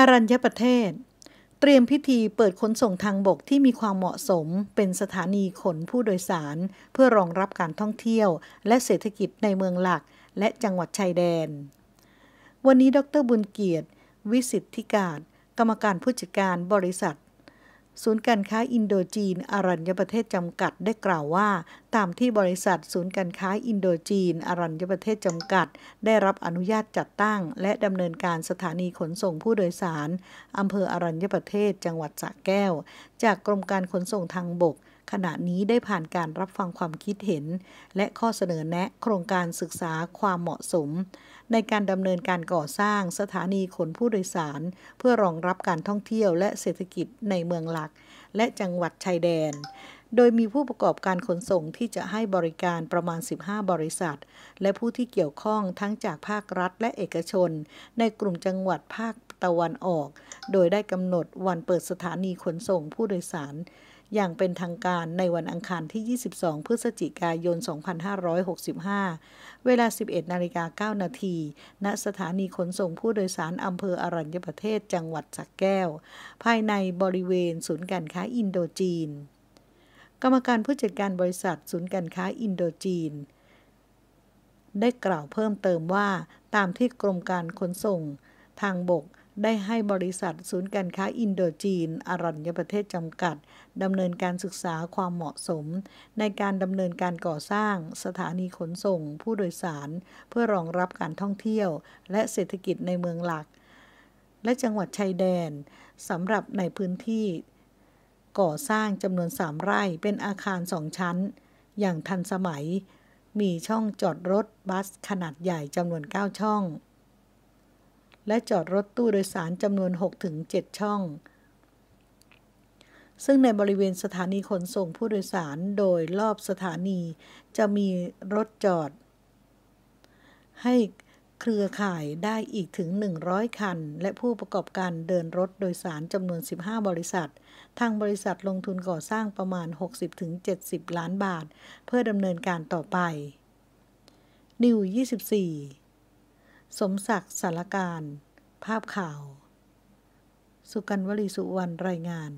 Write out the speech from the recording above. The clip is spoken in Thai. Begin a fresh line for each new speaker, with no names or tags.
อรัญญประเทศ เตรียมพิธีเปิดขนส่งทางบกที่มีความเหมาะสมเป็นสถานีขนผู้โดยสาร เพื่อรองรับการท่องเที่ยวและเศรษฐกิจในเมืองหลักและจังหวัดชายแดน วันนี้ ดรบุญเกียรติ วิสิทธิการกรรมการผู้จัดการบริษัทศูนย์การค้าอินโดจีนอรัญญประเทศจำกัดได้กล่าวว่า ตามที่บริษัทศูนย์การค้าอินโดจีนอรัญญประเทศจำกัด ได้รับอนุญาตจัดตั้งและดำเนินการสถานีขนส่งผู้โดยสารอำเภออรัญญประเทศจังหวัดสระแก้วจากกรมการขนส่งทางบกขณะนี้ได้ผ่านการรับฟังความคิดเห็น และข้อเสนอแนะ โครงการศึกษาความเหมาะสม ในการดำเนินการก่อสร้างสถานีขนผู้โดยสาร เพื่อรองรับการท่องเที่ยวและเศรษฐกิจในเมืองหลัก และจังหวัดชายแดน โดยมีผู้ประกอบการขนส่งที่จะให้บริการประมาณ 15 บริษัท และผู้ที่เกี่ยวข้องทั้งจากภาครัฐและเอกชน ในกลุ่มจังหวัดภาคตะวันออก โดยได้กำหนดวันเปิดสถานีขนส่งผู้โดยสารอย่างเป็นทางการในวันอังคารที่ 22 พฤศจิกายน 2565 เวลา 11นาฬิกา9นาทีณสถานีขนส่งผู้โดยสารอำเภออรัญญประเทศ จังหวัดสักแก้ว ภายในบริเวณศูนย์การค้าอินโดจีน กรรมการผู้จัดการบริษัทศูนย์การค้าอินโดจีน ได้กล่าวเพิ่มเติมว่า ตามที่กรมการขนส่งทางบกได้ให้บริษัทศูนย์การค้าอินโดจีน อรัญญประเทศจำกัดดำเนินการศึกษาความเหมาะสม ในการดำเนินการก่อสร้างสถานีขนส่งผู้โดยสาร เพื่อรองรับการท่องเที่ยว และเศรษฐกิจในเมืองหลัก และจังหวัดชายแดนสำหรับในพื้นที่ ก่อสร้างจำนวนสามไร่เป็นอาคารสองชั้น อย่างทันสมัย มีช่องจอดรถบัสขนาดใหญ่จำนวน9ช่องและจอดรถตู้โดยสารจำนวน6-7ช่อง ซึ่งในบริเวณสถานีขนส่งผู้โดยสารโดยรอบสถานี จะมีรถจอดให้เครือข่ายได้อีกถึง 100 คัน และผู้ประกอบการเดินรถโดยสารจำนวน 15 บริษัท ทางบริษัทลงทุนก่อสร้างประมาณ 60-70 ล้านบาท เพื่อดำเนินการต่อไป นิว 24สมศักดิ์สารการภาพข่าว สุกันวลีสุวรรณรายงาน